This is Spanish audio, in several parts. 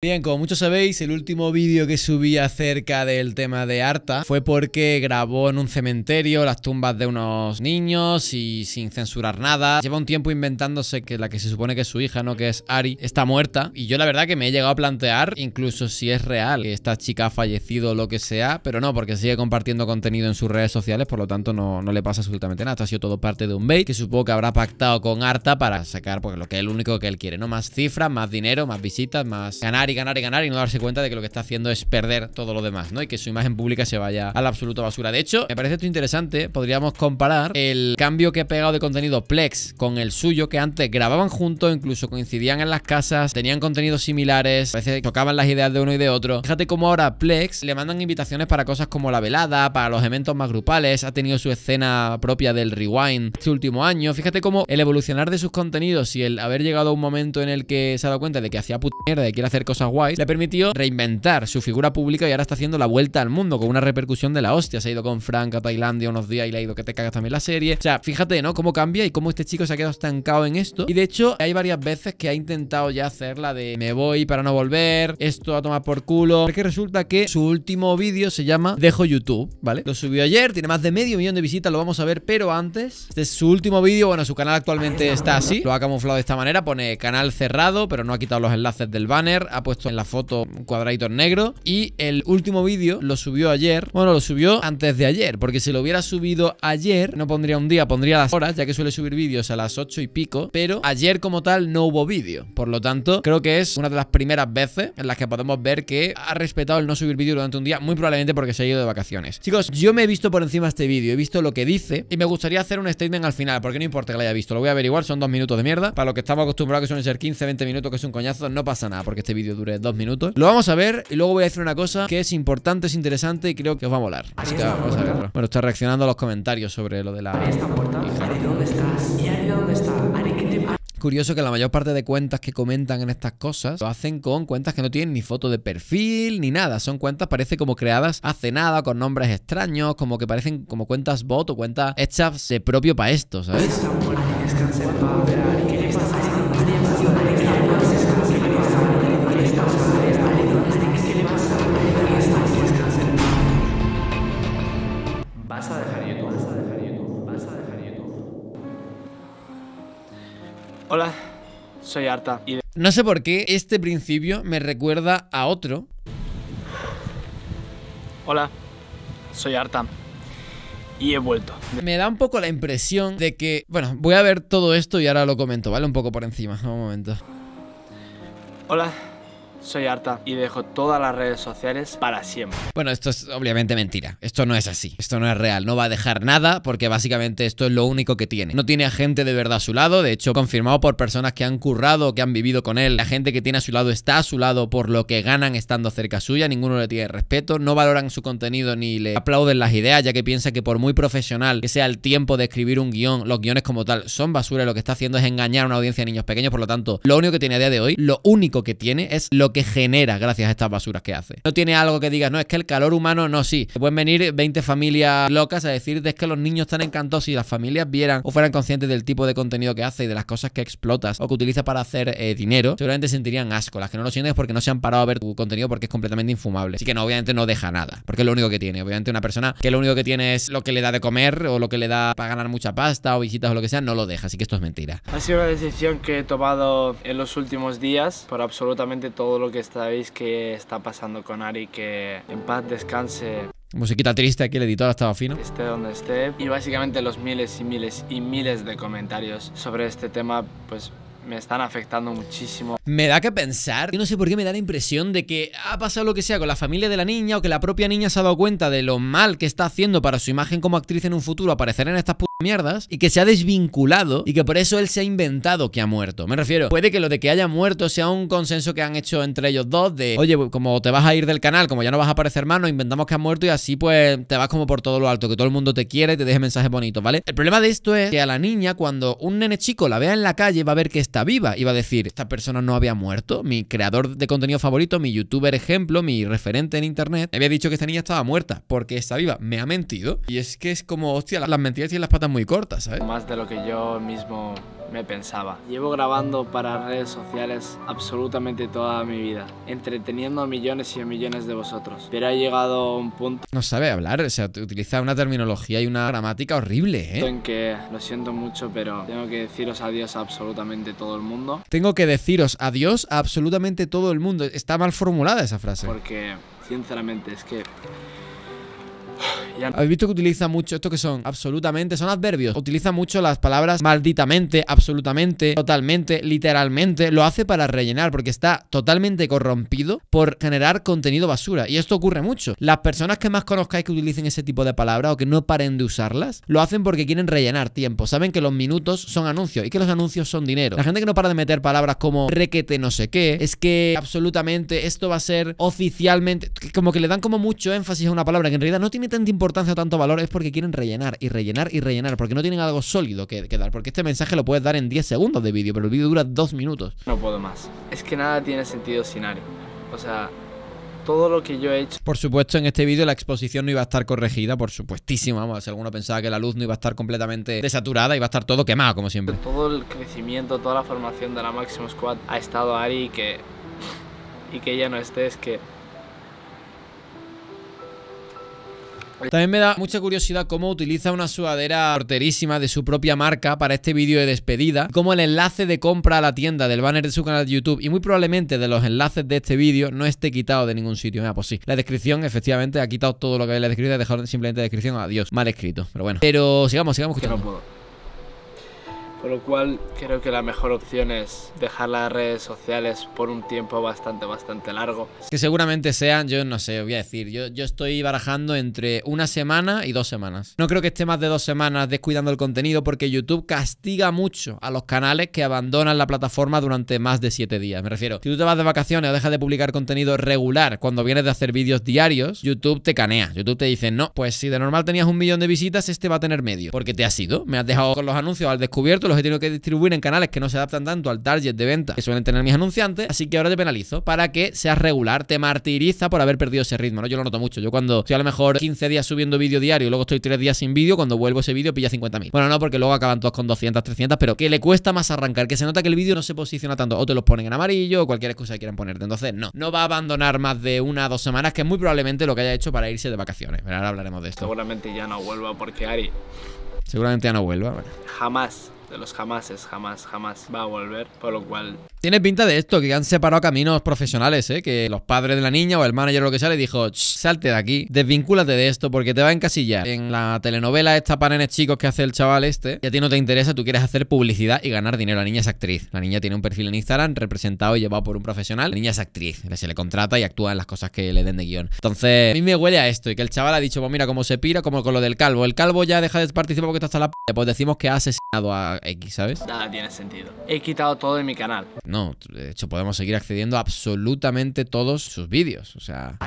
Bien, como muchos sabéis, el último vídeo que subí acerca del tema de Arta fue porque grabó en un cementerio las tumbas de unos niños y sin censurar nada. Lleva un tiempo inventándose que la que se supone que es su hija, ¿no? Que es Ari, está muerta. Y yo la verdad que me he llegado a plantear, incluso si es real, que esta chica ha fallecido o lo que sea, pero no, porque sigue compartiendo contenido en sus redes sociales, por lo tanto no, le pasa absolutamente nada. Esto ha sido todo parte de un bait que supongo que habrá pactado con Arta para sacar porque lo que es lo único que él quiere, ¿no? Más cifras, más dinero, más visitas, más ganar y ganar y ganar y no darse cuenta de que lo que está haciendo es perder todo lo demás, ¿no? Y que su imagen pública se vaya a la absoluta basura. De hecho, me parece esto interesante, podríamos comparar el cambio que ha pegado de contenido Plex con el suyo, que antes grababan juntos, incluso coincidían en las casas, tenían contenidos similares, a veces tocaban las ideas de uno y de otro. Fíjate cómo ahora Plex le mandan invitaciones para cosas como la velada, para los eventos más grupales, ha tenido su escena propia del rewind este último año. Fíjate cómo el evolucionar de sus contenidos y el haber llegado a un momento en el que se ha dado cuenta de que hacía puta mierda y quiere hacer cosas a guays, le permitido reinventar su figura pública y ahora está haciendo la vuelta al mundo con una repercusión de la hostia. Se ha ido con Frank a Tailandia unos días y le ha ido que te cagas también la serie. O sea, fíjate, ¿no? Cómo cambia y cómo este chico se ha quedado estancado en esto. Y de hecho, hay varias veces que ha intentado ya hacer la de me voy para no volver, esto a tomar por culo. Porque resulta que su último vídeo se llama Dejo YouTube, ¿vale? Lo subió ayer, tiene más de medio millón de visitas, lo vamos a ver, pero antes, este es su último vídeo. Bueno, su canal actualmente está así, lo ha camuflado de esta manera, pone canal cerrado, pero no ha quitado los enlaces del banner, puesto en la foto un cuadradito negro. Y el último vídeo lo subió ayer. Bueno, lo subió antes de ayer, porque si lo hubiera subido ayer, no pondría un día, pondría las horas, ya que suele subir vídeos a las 8 y pico. Pero ayer como tal no hubo vídeo. Por lo tanto, creo que es una de las primeras veces en las que podemos ver que ha respetado el no subir vídeo durante un día, muy probablemente porque se ha ido de vacaciones. Chicos, yo me he visto por encima este vídeo, he visto lo que dice y me gustaría hacer un statement al final, porque no importa que lo haya visto, lo voy a averiguar, son dos minutos de mierda. Para lo que estamos acostumbrados que suelen ser 15, 20 minutos, que es un coñazo, no pasa nada, porque este vídeo dure dos minutos. Lo vamos a ver y luego voy a decir una cosa que es importante, es interesante y creo que os va a molar. Así que vamos a verlo. Bueno, está reaccionando a los comentarios sobre lo de la... curioso que la mayor parte de cuentas que comentan en estas cosas lo hacen con cuentas que no tienen ni foto de perfil ni nada. Son cuentas, parece como creadas hace nada, con nombres extraños, como que parecen como cuentas bot o cuentas hechas de propio para esto, ¿sabes? Hola, soy Arta. No sé por qué este principio me recuerda a otro. Hola, soy Arta. Y he vuelto. Me da un poco la impresión de que... Bueno, voy a ver todo esto y ahora lo comento, ¿vale? Un poco por encima, un momento. Hola, soy harta y dejo todas las redes sociales para siempre. Bueno, esto es obviamente mentira. Esto no es así. Esto no es real. No va a dejar nada porque básicamente esto es lo único que tiene. No tiene a gente de verdad a su lado. De hecho, confirmado por personas que han currado, que han vivido con él. La gente que tiene a su lado está a su lado por lo que ganan estando cerca suya. Ninguno le tiene respeto. No valoran su contenido ni le aplauden las ideas ya que piensa que por muy profesional que sea el tiempo de escribir un guión, los guiones como tal son basura. Lo que está haciendo es engañar a una audiencia de niños pequeños. Por lo tanto, lo único que tiene a día de hoy, lo único que tiene es lo que genera gracias a estas basuras que hace. No tiene algo que digas, no, es que el calor humano no, sí. Pueden venir 20 familias locas a decir es que los niños están encantados y las familias vieran o fueran conscientes del tipo de contenido que hace y de las cosas que explotas o que utiliza para hacer eh, dinero, seguramente sentirían asco. Las que no lo sienten es porque no se han parado a ver tu contenido porque es completamente infumable. Así que no, obviamente no deja nada, porque es lo único que tiene. Obviamente una persona que lo único que tiene es lo que le da de comer o lo que le da para ganar mucha pasta o visitas o lo que sea, no lo deja. Así que esto es mentira. Ha sido una decisión que he tomado en los últimos días Para absolutamente todo lo que sabéis que está pasando con Ari, que en paz descanse. Musiquita triste, aquí el editor ha estado fino. Esté donde esté. Y básicamente los miles y miles y miles de comentarios sobre este tema, pues me están afectando muchísimo. Me da que pensar, y no sé por qué me da la impresión de que ha pasado lo que sea con la familia de la niña o que la propia niña se ha dado cuenta de lo mal que está haciendo para su imagen como actriz en un futuro aparecer en estas mierdas y que se ha desvinculado y que por eso él se ha inventado que ha muerto. Me refiero, puede que lo de que haya muerto sea un consenso que han hecho entre ellos dos de, oye, como te vas a ir del canal, como ya no vas a aparecer más, nos inventamos que ha muerto y así pues te vas como por todo lo alto, que todo el mundo te quiere y te deje mensajes bonitos, ¿vale? El problema de esto es que a la niña cuando un nene chico la vea en la calle va a ver que está viva y va a decir, esta persona no había muerto, mi creador de contenido favorito, mi youtuber ejemplo, mi referente en internet, había dicho que esta niña estaba muerta porque está viva, me ha mentido y es que es como, hostia, las mentiras y las patas muy cortas, ¿sabes? Más de lo que yo mismo me pensaba. Llevo grabando para redes sociales absolutamente toda mi vida, entreteniendo a millones y a millones de vosotros. Pero ha llegado un punto... No sabe hablar, o sea, utiliza una terminología y una gramática horrible, ¿eh? En que lo siento mucho, pero tengo que deciros adiós a absolutamente todo el mundo. Tengo que deciros adiós a absolutamente todo el mundo. Está mal formulada esa frase. Porque, sinceramente, es que... Habéis visto que utiliza mucho esto que son absolutamente, son adverbios. Utiliza mucho las palabras malditamente, absolutamente, totalmente, literalmente. Lo hace para rellenar porque está totalmente corrompido por generar contenido basura. Y esto ocurre mucho. Las personas que más conozcáis que utilicen ese tipo de palabras o que no paren de usarlas, lo hacen porque quieren rellenar tiempo. Saben que los minutos son anuncios y que los anuncios son dinero. La gente que no para de meter palabras como requete no sé qué, es que absolutamente esto va a ser oficialmente, como que le dan como mucho énfasis a una palabra que en realidad no tiene tanta importancia importancia tanto valor es porque quieren rellenar y rellenar y rellenar, porque no tienen algo sólido que, quedar dar, porque este mensaje lo puedes dar en 10 segundos de vídeo, pero el vídeo dura 2 minutos. No puedo más. Es que nada tiene sentido sin Ari. O sea, todo lo que yo he hecho. Por supuesto, en este vídeo la exposición no iba a estar corregida, por supuestísimo. Vamos, si alguno pensaba que la luz no iba a estar completamente desaturada, iba a estar todo quemado, como siempre. Todo el crecimiento, toda la formación de la Maximum Squad ha estado Ari y que. y que ella no esté, es que. También me da mucha curiosidad cómo utiliza una sudadera porterísima de su propia marca para este vídeo de despedida, como el enlace de compra a la tienda del banner de su canal de YouTube y muy probablemente de los enlaces de este vídeo no esté quitado de ningún sitio. Mira, ah, pues sí, la descripción efectivamente ha quitado todo lo que había en la descripción, ha dejado simplemente la descripción, adiós, mal escrito, pero bueno. Pero sigamos, sigamos escuchando. Por lo cual creo que la mejor opción es dejar las redes sociales por un tiempo bastante, bastante largo. Que seguramente sean, yo no sé, voy a decir, yo, yo estoy barajando entre una semana y dos semanas. No creo que esté más de dos semanas descuidando el contenido porque YouTube castiga mucho a los canales que abandonan la plataforma durante más de siete días. Me refiero, si tú te vas de vacaciones o dejas de publicar contenido regular cuando vienes de hacer vídeos diarios, YouTube te canea. YouTube te dice, no, pues si de normal tenías un millón de visitas, este va a tener medio. Porque te has ido, me has dejado con los anuncios al descubierto los he tenido que distribuir en canales que no se adaptan tanto al target de venta que suelen tener mis anunciantes, así que ahora te penalizo para que seas regular, te martiriza por haber perdido ese ritmo, ¿no? Yo lo noto mucho, yo cuando estoy a lo mejor 15 días subiendo vídeo diario y luego estoy 3 días sin vídeo, cuando vuelvo ese vídeo pilla 50.000. Bueno, no, porque luego acaban todos con 200, 300, pero que le cuesta más arrancar, que se nota que el vídeo no se posiciona tanto, o te los ponen en amarillo, o cualquier excusa que quieran ponerte. Entonces, no, no va a abandonar más de una o dos semanas, que es muy probablemente lo que haya hecho para irse de vacaciones. Pero ahora hablaremos de esto. Seguramente ya no vuelva porque Ari. Seguramente ya no vuelva. Jamás de los jamases, jamás, jamás va a volver, por lo cual... Tiene pinta de esto, que han separado caminos profesionales, ¿eh? que los padres de la niña o el manager o lo que sea le dijo, salte de aquí, desvincúlate de esto porque te va a encasillar. En la telenovela esta para nenes chicos que hace el chaval este, Ya a ti no te interesa, tú quieres hacer publicidad y ganar dinero. La niña es actriz. La niña tiene un perfil en Instagram representado y llevado por un profesional. La niña es actriz, se le contrata y actúa en las cosas que le den de guión. Entonces, a mí me huele a esto y que el chaval ha dicho, pues mira cómo se pira, como con lo del calvo. El calvo ya deja de participar porque está hasta la p... Pues decimos que ha asesinado a X, ¿sabes? Nada tiene sentido. He quitado todo de mi canal. No, de hecho podemos seguir accediendo absolutamente todos sus vídeos. O sea...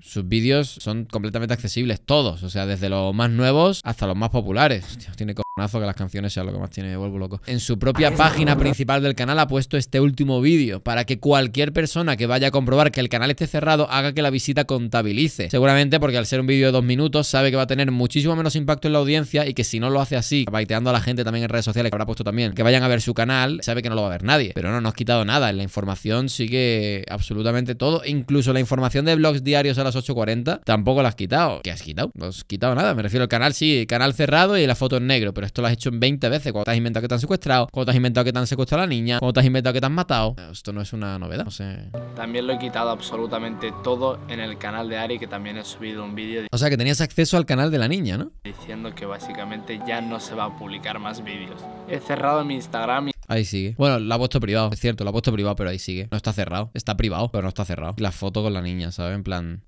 Sus vídeos son completamente accesibles, todos. O sea, desde los más nuevos hasta los más populares. tiene que las canciones sean lo que más tiene, me vuelvo loco. En su propia página principal del canal ha puesto este último vídeo para que cualquier persona que vaya a comprobar que el canal esté cerrado haga que la visita contabilice. Seguramente porque al ser un vídeo de dos minutos sabe que va a tener muchísimo menos impacto en la audiencia y que si no lo hace así, baiteando a la gente también en redes sociales que habrá puesto también que vayan a ver su canal, sabe que no lo va a ver nadie. Pero no, no has quitado nada. la información sigue absolutamente todo. Incluso la información de blogs diarios a las 8.40 tampoco la has quitado. ¿Qué has quitado? No has quitado nada. Me refiero al canal, sí, canal cerrado y la foto en negro. Pero esto lo has hecho en 20 veces. Cuando te has inventado que te han secuestrado, cuando te has inventado que te han secuestrado a la niña, cuando te has inventado que te han matado. Eh, esto no es una novedad, no sé. También lo he quitado absolutamente todo en el canal de Ari, que también he subido un vídeo. O sea, que tenías acceso al canal de la niña, ¿no? Diciendo que básicamente ya no se va a publicar más vídeos. He cerrado mi Instagram y Ahí sigue. Bueno, lo ha puesto privado, es cierto, lo ha puesto privado, pero ahí sigue. No está cerrado, está privado, pero no está cerrado. La foto con la niña, ¿sabes? En plan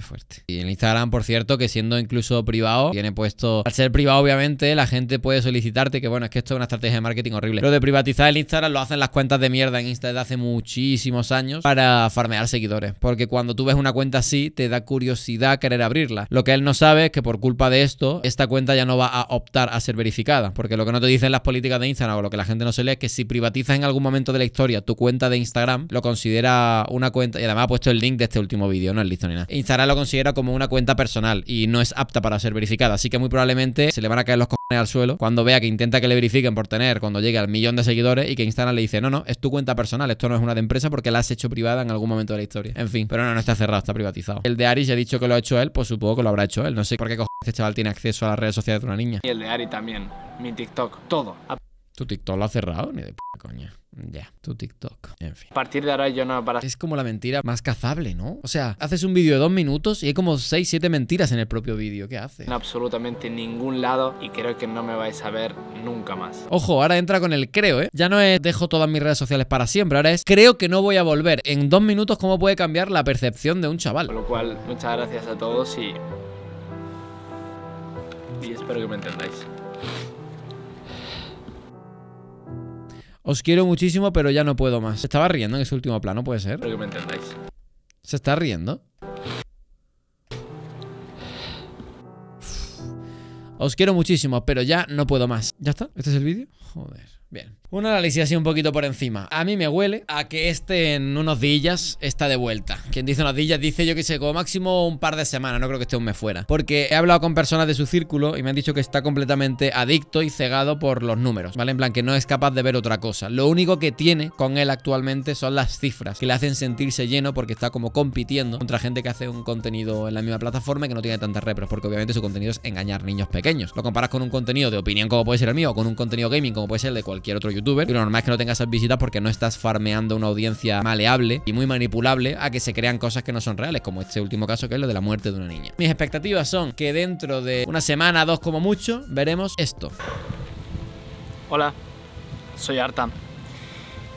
fuerte. Y en Instagram, por cierto, que siendo incluso privado, tiene puesto. Al ser privado, obviamente, la gente puede solicitarte que, bueno, es que esto es una estrategia de marketing horrible. Lo de privatizar el Instagram lo hacen las cuentas de mierda en Instagram de hace muchísimos años para farmear seguidores. Porque cuando tú ves una cuenta así, te da curiosidad querer abrirla. Lo que él no sabe es que por culpa de esto, esta cuenta ya no va a optar a ser verificada. Porque lo que no te dicen las políticas de Instagram o lo que la gente no se lee es que si privatizas en algún momento de la historia tu cuenta de Instagram, lo considera una cuenta. Y además ha puesto el link de este último vídeo, no es listo ni nada. Instagram lo considera como una cuenta personal y no es apta para ser verificada. Así que muy probablemente se le van a caer los cojones al suelo cuando vea que intenta que le verifiquen por tener cuando llegue al millón de seguidores y que Instagram le dice, no, no, es tu cuenta personal, esto no es una de empresa porque la has hecho privada en algún momento de la historia. En fin, pero no, no está cerrado, está privatizado. El de Ari ya ha dicho que lo ha hecho él, pues supongo que lo habrá hecho él. No sé por qué cojones este chaval tiene acceso a las redes sociales de una niña. Y el de Ari también, mi TikTok, todo. Tu TikTok lo ha cerrado, ni de p coña. Ya, tu TikTok. En fin. A partir de ahora yo no para. Es como la mentira más cazable, ¿no? O sea, haces un vídeo de dos minutos y hay como seis, siete mentiras en el propio vídeo. ¿Qué haces? En absolutamente ningún lado y creo que no me vais a ver nunca más. Ojo, ahora entra con el creo, ¿eh? Ya no es dejo todas mis redes sociales para siempre, ahora es creo que no voy a volver. En dos minutos, ¿cómo puede cambiar la percepción de un chaval? Con lo cual, muchas gracias a todos y. Y espero que me entendáis. Os quiero muchísimo, pero ya no puedo más. Se estaba riendo en ese último plano, puede ser. Creo que me entendáis. ¿Se está riendo? Os quiero muchísimo, pero ya no puedo más. ¿Ya está? ¿Este es el vídeo? Joder. Bien. Una análisis así un poquito por encima. A mí me huele a que este en unos días está de vuelta. Quien dice unos días dice yo que sé, como máximo un par de semanas, no creo que esté un mes fuera. Porque he hablado con personas de su círculo y me han dicho que está completamente adicto y cegado por los números, ¿vale? En plan que no es capaz de ver otra cosa. Lo único que tiene con él actualmente son las cifras, que le hacen sentirse lleno porque está como compitiendo contra gente que hace un contenido en la misma plataforma y que no tiene tantas repros, porque obviamente su contenido es engañar niños pequeños. Lo comparas con un contenido de opinión como puede ser el mío, o con un contenido gaming como puede ser el de cualquier otro youtuber. Y lo normal es que no tengas esas visitas porque no estás farmeando una audiencia maleable y muy manipulable a que se crean cosas que no son reales, como este último caso que es lo de la muerte de una niña. Mis expectativas son que dentro de una semana, dos como mucho, veremos esto. Hola, soy artan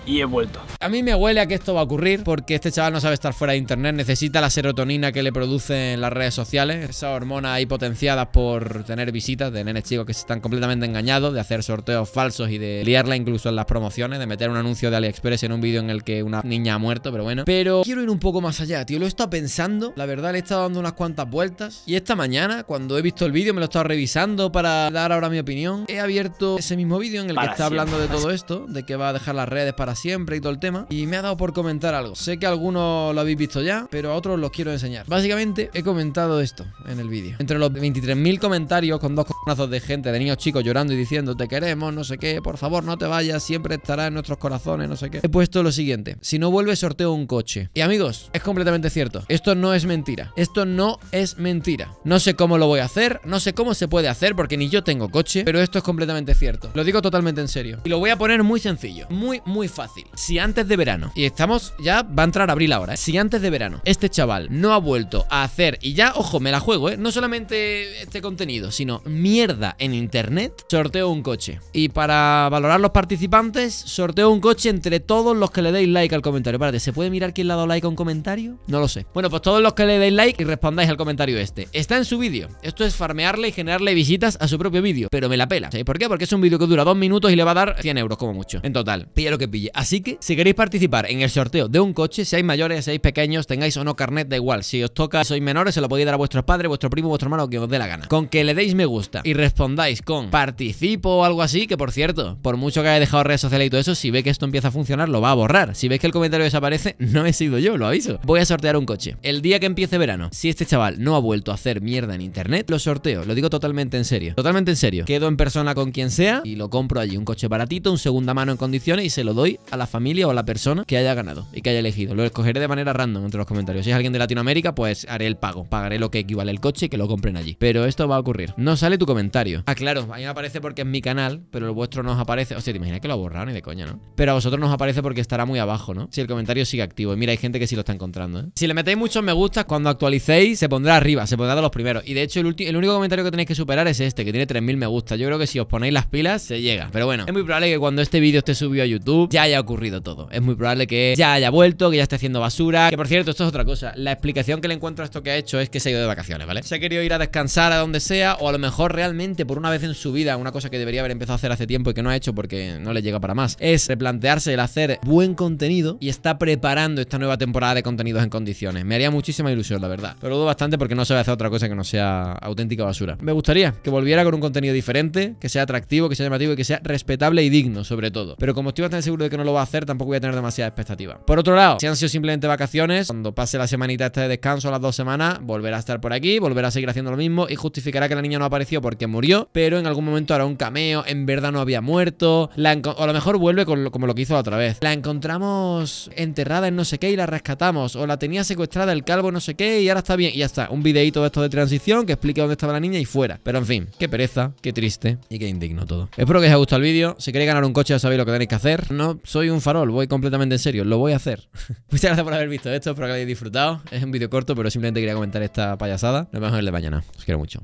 y he vuelto. A mí me huele a que esto va a ocurrir porque este chaval no sabe estar fuera de internet, necesita la serotonina que le producen las redes sociales, esas hormonas ahí potenciadas por tener visitas de nenes chicos que se están completamente engañados, de hacer sorteos falsos y de liarla incluso en las promociones, de meter un anuncio de AliExpress en un vídeo en el que una niña ha muerto, pero bueno. Pero quiero ir un poco más allá, tío, lo he estado pensando, la verdad le he estado dando unas cuantas vueltas y esta mañana cuando he visto el vídeo me lo he estado revisando para dar ahora mi opinión, he abierto ese mismo vídeo en el que está hablando de todo esto, de que va a dejar las redes para siempre y todo el tema. Y me ha dado por comentar algo. Sé que algunos lo habéis visto ya, pero a otros los quiero enseñar. Básicamente he comentado esto en el vídeo. Entre los 23.000 comentarios con dos corazones de gente, de niños chicos llorando y diciendo te queremos, no sé qué, por favor no te vayas, siempre estará en nuestros corazones, no sé qué. He puesto lo siguiente. Si no vuelve sorteo un coche. Y amigos, es completamente cierto. Esto no es mentira. Esto no es mentira. No sé cómo lo voy a hacer, no sé cómo se puede hacer porque ni yo tengo coche, pero esto es completamente cierto. Lo digo totalmente en serio. Y lo voy a poner muy sencillo. Muy, muy fácil. Si antes de verano, y estamos ya, va a entrar abril ahora, ¿eh? si antes de verano este chaval no ha vuelto a hacer, y ya, ojo, me la juego, ¿eh? no solamente este contenido, sino mierda en internet, sorteo un coche. Y para valorar los participantes, sorteo un coche entre todos los que le deis like al comentario. Espérate, ¿se puede mirar quién le ha dado like a un comentario? No lo sé. Bueno, pues todos los que le deis like y respondáis al comentario este. Está en su vídeo. Esto es farmearle y generarle visitas a su propio vídeo, pero me la pela. ¿Sabéis por qué? Porque es un vídeo que dura dos minutos y le va a dar 100 euros como mucho. En total, pilla lo que pille. Así que si queréis participar en el sorteo de un coche, seáis mayores, seáis pequeños, tengáis o no carnet, da igual. Si os toca, sois menores, se lo podéis dar a vuestros padres, vuestro primo, vuestro hermano, quien os dé la gana. Con que le deis me gusta y respondáis con participo o algo así, que por cierto, por mucho que haya dejado redes sociales y todo eso, si ve que esto empieza a funcionar, lo va a borrar. Si veis que el comentario desaparece, no he sido yo, lo aviso. Voy a sortear un coche. El día que empiece verano, si este chaval no ha vuelto a hacer mierda en internet, lo sorteo. Lo digo totalmente en serio. Totalmente en serio. Quedo en persona con quien sea y lo compro allí. Un coche baratito, un segunda mano en condiciones y se lo doy a la familia o a la persona que haya ganado y que haya elegido. Lo escogeré de manera random entre los comentarios. Si es alguien de Latinoamérica, pues haré el pago. Pagaré lo que equivale el coche y que lo compren allí. Pero esto va a ocurrir. No sale tu comentario. Ah, claro, a mí me aparece porque es mi canal, pero el vuestro no os aparece. O sea, te imaginas que lo borrado ni de coña, ¿no? Pero a vosotros no aparece porque estará muy abajo, ¿no? Si el comentario sigue activo. Y mira, hay gente que sí lo está encontrando, ¿eh? Si le metéis muchos me gustas, cuando actualicéis, se pondrá arriba, se pondrá de los primeros. Y de hecho, el, único comentario que tenéis que superar es este, que tiene 3.000 me gusta. Yo creo que si os ponéis las pilas, se llega. Pero bueno, es muy probable que cuando este vídeo esté subido a YouTube, ya haya ha ocurrido todo. Es muy probable que ya haya vuelto, que ya esté haciendo basura. Que por cierto, esto es otra cosa. La explicación que le encuentro a esto que ha hecho es que se ha ido de vacaciones, ¿vale? Se ha querido ir a descansar a donde sea, o a lo mejor realmente por una vez en su vida, una cosa que debería haber empezado a hacer hace tiempo y que no ha hecho porque no le llega para más, es replantearse el hacer buen contenido y está preparando esta nueva temporada de contenidos en condiciones. Me haría muchísima ilusión, la verdad. Pero dudo bastante porque no se va a hacer otra cosa que no sea auténtica basura. Me gustaría que volviera con un contenido diferente, que sea atractivo, que sea llamativo y que sea respetable y digno, sobre todo. Pero como estoy bastante seguro de que no lo va a hacer, tampoco voy a tener demasiadas expectativas Por otro lado, si han sido simplemente vacaciones, cuando pase la semanita esta de descanso, las dos semanas, volverá a estar por aquí, volverá a seguir haciendo lo mismo y justificará que la niña no apareció porque murió, pero en algún momento hará un cameo, en verdad no había muerto, la o a lo mejor vuelve como lo que hizo la otra vez. La encontramos enterrada en no sé qué y la rescatamos, o la tenía secuestrada el calvo no sé qué y ahora está bien, y ya está, un videito de esto de transición que explique dónde estaba la niña y fuera. Pero en fin, qué pereza, qué triste y qué indigno todo. Espero que os haya gustado el vídeo, si queréis ganar un coche ya sabéis lo que tenéis que hacer, no soy un farol, voy completamente en serio, lo voy a hacer. Muchas gracias por haber visto esto, espero que lo hayáis disfrutado. Es un vídeo corto, pero simplemente quería comentar esta payasada. Nos vemos en el de mañana. Os quiero mucho.